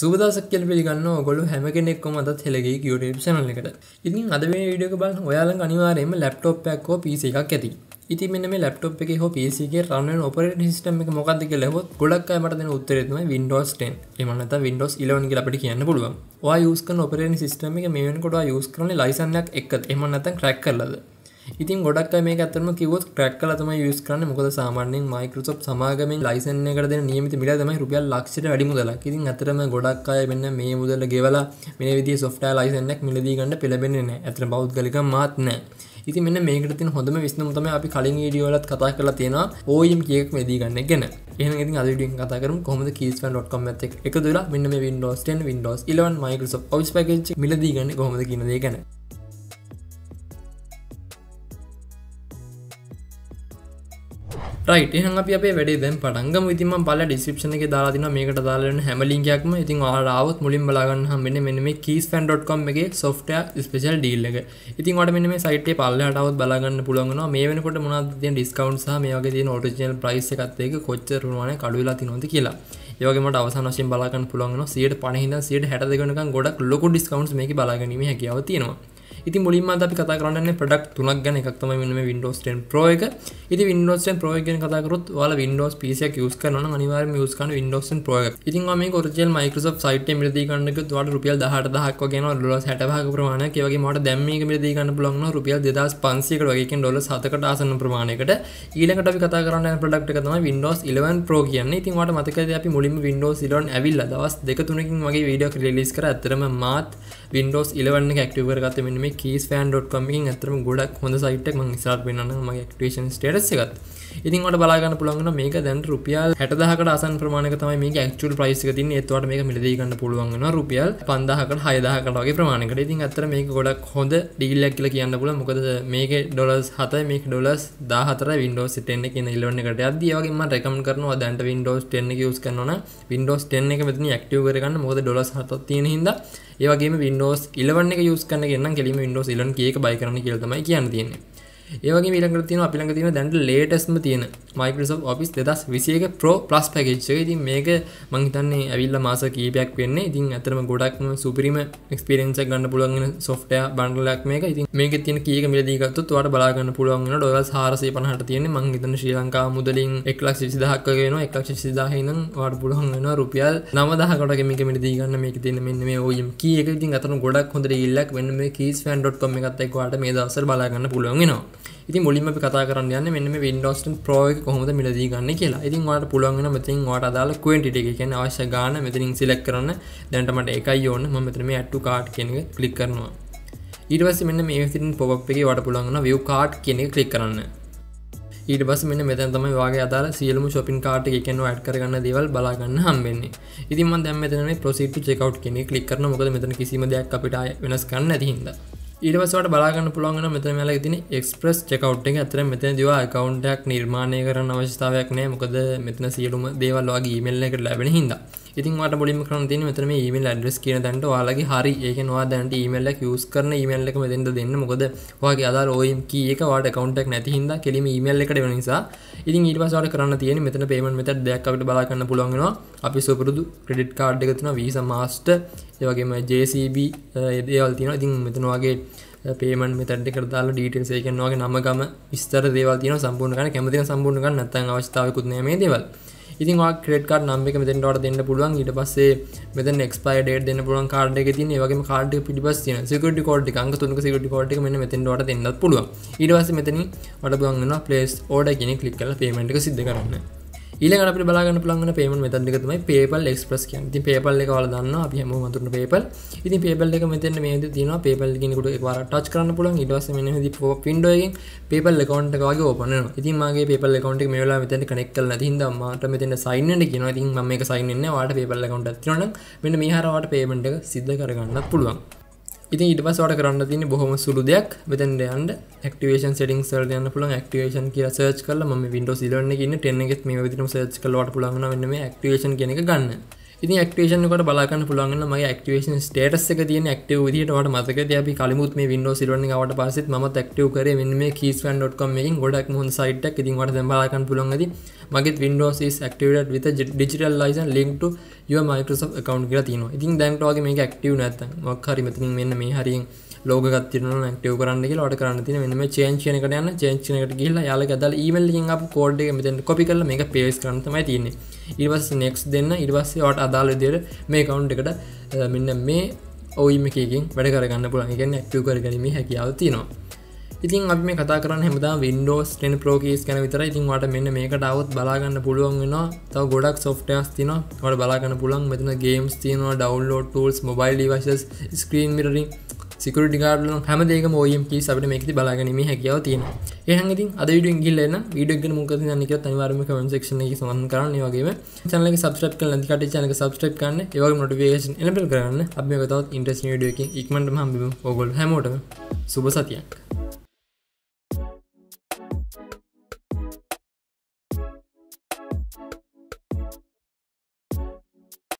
සුබදසක් කෙල් පිගන්න ගොල හැම කෙනෙක් මත හෙලගේ කියෝට ෂනලකට ඉතින් අද ඩියක බල ඔයාල අනිවාරයම ලැප්ටොප්පයක්කෝ පිසි එකක් ඇති ඉති මෙම ලප්ටොප් එක හෝ පිසිගේ රන්න ඔපරට සිටම එක මොකක්දක ලෙහොත් ගොඩක් අමට දෙන උත්තරෙත්ම වින්ඩෝස් 10 එමනත වින්ඩෝස් 11 ලපට කියන්න පුළුවන් වා යස්ක ඔපරෙන් සිස්ටම එක මෙවන්කොට යස් කරන ලයිසන්නයක් එකත් එමනත ක්‍රැක් කරලද ඉතින් ගොඩක් මේ ඇතරම කිවත් ක්‍රක් ලතම යස් කරන මොකද සාමාන්‍යෙන් මයිකරසප් සමාගම ලයිසන කරද නියමත මිල තමයි රුපියල් ලක්ෂට වැඩි මුදල ඉතින් අතරම ගොඩක් අය වෙන්න මේ මුදල ගෙවලා මේ විදි සොෆ්ට ලයිසනක් මිලදී ගන්නඩ පෙළබෙන්නේ ඇතර බෞද්ගලික මාත්න ඉති මෙන්න මේකරති හොඳම විස්නමුතම අපි කලින් ඩියෝලත් කතා කරලා තියෙන ඕයම් කියෙක් වෙදී ගන්න ගැන එහති අදිටින් කතරම කොම කීස්න්.කොම එක තුලා මෙන්න මේ ින්ඩෝස්ටන් ින්ඩෝස් 11 මයිකරසප් ඔස් පැකච් මිලදී ගන්න කොමද කියනදේ ගැන රයිට එහන් අපි අපේ වැඩේ දැන් පටන්ගම ඉතිම බල ඩිස්ක්‍රපෂන එක දාලා තින මේකට දාලන හැමලින්කයක්ම ඉතින් ආරාවත් මුලින් බලාගන්න හම්බෙන මෙන්න මේ keys.com එකේ software special deal එක. ඉතින් ඔයාලට මෙන්න මේ site එකේ පල්ලෙහාටවත් බලාගන්න පුළුවන් වෙනවා. මේ වෙනකොට මොනවද තියෙන discount සහ මේ වගේ තියෙන original price එකත් එක්ක කොච්චර වුණානේ කඩු වෙලා තියෙනවද කියලා. ඒ වගේම මට අවසාන වශයෙන් බලාගන්න පුළුවන් වෙනවා 150 ඉඳන් 162 වෙනකන් ගොඩක් ලොකු discounts මේකේ බලාගැනීමේ හැකියාව තියෙනවා. ඉති මුලින්ම අපි කතා කරන්න පඩක් තුනක් ගැන එකක්තම මෙම Windows 10 Pro එක ඉති Windows 10 Pro ගැන කතාකරොත් ඔයාලා Windows PC එක use කරනවා නම් අනිවාර්යයෙන්ම use කරන්න Windows 10 Pro එක. ඉතින් ඔයා මේක original Microsoft site එකෙන් මිලදී ගන්න එකත් ඔයාලට රුපියල් 18000ක් වගේ යනවා ඩොලර් 60000ක ප්‍රමාණයක්. ඒ වගේම ඔයාලට දැන් මේක මිලදී ගන්න පුළුවන් නම් රුපියල් 2500කට වගේ කියන ඩොලර් 7කට ආසන්න ප්‍රමාණයකට. ඊළඟට අපි කතා කරන්න යන product එක තමයි Windows 11 Pro කියන්නේ. ඉතින් ඔයාලට මතකද අපි මුලින්ම Windows 11 ඇවිල්ලා දවස් දෙක තුනකින් වගේ වීඩියෝ රිලීස් කරා. ඇත්තටම මාත් Windows 11 එක ඇක්ටිව් කරගත්තේ මෙන්න මේ කීස් ෑන්.කමින් ඇතරම ගොඩක් හොඳ සයිටක් ම නිසාත් වෙනන්න මගේ ක්ටේෂන් ටේටස් එකත් ඉතින් වට බලාගන්න පුළන්ගන මේක දැන් රුපියල් හැටදහකට අසන් ප්‍රමාණක තමයි මේ ක්චුල් ප්‍රයිසික තින් ඒත්වට මේ මිලදීගන්න පුළුවන්ගෙන රුපියල් පන්දහකට හයදාහකටගේ ප්‍රමාණකට ඉතින් අතර මේ ගොඩක් හොඳ ඩිල්ලක් කියල කියන්න පුල මොකද මේක ඩොලස් හත මේ ඩොලස් දාහතර වින්ඩෝ සිටෙන්න්න කියෙන ඉල්ලන්නකට අදයාගේම රැකම් කරනවා දැන්ට වින්ඩෝස් ටෙන්න ස් කරන වින්ඩෝස් ටෙන්න එක මෙතන ක්ටව කරගන්න මොද ඩොලස් හතත් තියෙන හිද ඒවගේ වින්ඩෝස් ඉලවන්න එක යස් කන්න ගන්න කෙලීම Windows 11 කීයක බයි කරන්න කියලා තමයි කියන්න තියෙන්නේ ඒවගේ මිලකට තියෙන අපිළඟ තියෙන දැන්ට ලේටස්ම තියෙන මයිකරසොෆ් ඔෆිස් දෙදස් විසියක ප්‍රෝ ප්ලස් පැකච්ච ඉතින් මේක මංහිතන්නේ ඇවිල්ල මාස කීපයක් වෙන්න ඉතින් ඇතරම ගොඩක්ම සුපරිම ක්ස්පිරෙන්ස ගන්න පුළුවන් සොෆ්ටය බන්ඩලක් මේක ඉතින් මේක තියෙන කියක මිලදීගත්තු වට බලාගන්න පුළුවන් ඩොල හාරසේ පනහට තියෙන මංහිතන ශ්‍රී ලංකා මුදලින් එක්ලක් සිදහක් වෙන එක්ලක් සිදාහහිනම් වට පුළුවන් වෙන රුපියල් නමදහකට මේක මිලදීගන්න මේක තියෙන මෙන්න මේ ඔයම් කියක e ඉතින් අතන ගොඩක් හොඳට ඉල්ලක් වෙන්න මේ කීස් ෆන්.කොම් එකත් එක්වාට මේ දවසර බලාගන්න පුළුවන්ගෙනවා ඉති මුලින්ම කතා කරන්න යන්න මෙන්න වින්ඩෝස්ටන් ප්‍රෝයක කොහොමද මිලදී ගන්න කියලා ඉතින් වාට පුළුවන්ගෙන මෙතින් වාට අදාල කවෙන්ටිට කියන අවශ්‍ය ගාන මෙතිනින් සිලෙක් කරන්න දැන්ටමට එකයි ඕන්න මතර මේ ඇට්ටු කාට් කෙනෙක කලික් කරනවා ඊටවස මෙන්න මේ සිටින් පොපක්ගේ වට පුළන්ගන වව කාට් කෙනෙ කලික් කරන්න ඊට බස් මෙන්න මෙතැන් තමයි වගේ අදාල සියලම ශොපින් කාට එකෙන්ව ඇඩ් කරගන්න දේවල් බලාගන්න හම්බෙන්නේ ඉතින් දැම මෙතන ප්‍රසිට් චෙකව් කෙනෙ කලික් කරන මොකද මෙතන කිසිම දෙයක් අපිට වෙනස් කරන්න ඇතිහින්දා ඊටවසට බලාගන්න පුළුවන්ගන මෙත මැල තින එක්ස්ප්‍රස් චකවට් එක ඇතර මෙතන දවා කවන්ටක් නිර්මාණය කරන අවශ්‍යතාවයක් නෑ මොකද මෙතන සියලුම දේවල්වාගේ මල්ල එකට ලැබෙන හිදා ඉතින්ට ොලින් කර ති මෙතම මල් ඩස් කියන දට වාලගේ හරි ඒකනවා දැන්ට මල්ල යස් කරන මල්ල එක දෙන්න දෙන්න මොකද වගේ අදා ෝයම් කියක වාට කවන්ටක් නැති හිද කෙලීම මල් එකට නිසා ඉතින් ඊට පසට කරන්න තියෙන මෙතන පේම මෙත දෙයක්කට බලාගන්න පුළන්ගෙනවා අපි සුපුරුදු ක්‍රඩට් කාඩ් එකතුන වීස මාස්ට ඒවගේම ජCB ඒදේවල් තියෙන ඉතින් මෙතනවාගේ පේමන් මෙතැට කරදාල ඩීටල් සේකෙන් වගේ නමගම විස්තර දේවල් තියෙන සම්පූර්ණ කන කැමතින සම්පූර්ණ ගන්න නැත්නම් අවස්ථාවකුත් නෑ මේ දේවල් ඉතින් ක්‍රෙඩ් කාඩ් නම් එක මෙතෙන්ටවට දෙන්න පුළුවන් ඊට පස්සේ මෙතන එක්ස්පයර් ඩේට් දෙන්න පුළුවන් කාඩ් එක තියෙන ඒ වගේම කාඩ් එක පිටිපස්ස තියෙන සිකියුරිටි කෝඩ් එක අංක තුනක සිකියුරිටි කෝඩ් එක මෙන්න මෙතෙන්ටවට දෙන්නත් පුළුවන් ඊට පස්සේ මෙතනින් වට පුළුවන් වෙනවා ප්ලේස් ඕඩර් කියන ක්ලික් කරලා පේමන්ට් එක සිද්ධ කරන්න ඊළඟට අපිට බලාගන්න පුළුවන් පේමන්ට් මෙතඩ් එක තමයි PayPal Express කියන්නේ. ඉතින් PayPal එක ඔයාලා දන්නවා අපි හැමෝම අඳුරන PayPal. ඉතින් PayPal එක මෙතෙන් මේ විදිහට තියෙනවා PayPal එකකින් උඩ එකවරක් ටච් කරන්න පුළුවන්. ඊට පස්සේ මෙන්න මේ විදිහට pop window එකෙන් PayPal account එක වගේ open වෙනවා. ඉතින් මගේ PayPal account එක මේ වෙලාව මෙතෙන් connect කරලා නැති හින්දා මට මෙතෙන් sign වෙන්න කියනවා. ඉතින් මම මේක sign වෙන්නේ වාට PayPal account එකක් තියෙනවා නම් මෙන්න මේ හරවාට payment එක සිද්ධ කරගන්නත් පුළුවන්. ඉතින් ඊට පස්සේ ඔයාලට කරන්න තියෙන්නේ බොහොම සුළු දෙයක් මෙතෙන්ට යන්න activation settings වලට යන්න පුළුවන් activation කියලා search කරලා මම Windows 11 එකේ ඉන්න 10 එකෙත් මේ විදිහටම search කරලා ඔයාලට පුළුවන් වෙනවා මෙන්න මේ activation කියන එක ගන්න. ඉති ක්ටේෂනකට බලාගන්න පුළන්ගන්න මගේ ක්ටවේෂන් ටේටස් එක තියන ක්ටව දිටට මතක අපි කලමුත් මේ වින්ඩෝ සිලන වට පසෙත් ම ක්ටව කර මේ කීස්න්.කම් එකින් ගොඩක් හොන් සයිට් එක ඉතින්වට බලාගන්න පුළන්ගද මගේ වින්ඩෝස් ක්ටවට විත ඩිචිටල් ලයිසන් ලින්ක්ට ය මයිකෝ කකවන්් ග තින ඉතින් දැන්ටවාගේ මේ ක්ටව නැත මක්හරි මතින් මෙන්න මේ හරිින් ලෝගත් තියන ක්ටව කරන්න කියලා ට කරන්න තින මෙම චේචන එකට යන්න චේචනකට කියලා යාල ගදල් ඊමල්ලින් අප කෝඩ් මෙතන කොපි කරල මේක පේස් කරන්නතමයි තියන්නේ ඉවස් නෙක්ස් දෙන්න ඉඩවස්සේ වට අදාල දෙර මේ කවුන්් එකට මෙන්න මේ ඔයිමකින් වැඩ කරගන්න පුළන් එකන්න ඇක්ටව කරගනීම හැකියාව තිනවා ඉතින් අපි මේ කතා කරන්න හමදා වින්ඩෝස් ටෙන් ප්‍රෝකස් කන විතර ඉතින් වට මෙන්න මේකට අවුත් බලාගන්න පුළුවන් වෙන තව ගොඩක් සොෆ්ටස් තින වට බලාගන්න පුළන් මෙතන ගේම්ස් තියනවා ඩවන්ලෝඩ ටල්ස් මොබයිල් වශස් ස්ක්‍රීන් මිරින් සිකට ගාල හැමදේ ෝයම් කී සබට මේකති බලාගනීම හැකියාව තියෙන එහන්ඉති අද ඩ ඉගල්ලන ඩක් මුක නක අනිවාරම කමෙක් සමන් කරන්න වගේ චනල සබස්්‍රප් කල කට චනක සබස්්‍රප් කන්න ඒව නොටවේෂන් එලබල් කරන්න අම තවත් ඉන්ටස් ඩියක ඉක්මට හම ඔගොල් හැමෝට සුබ සතියක්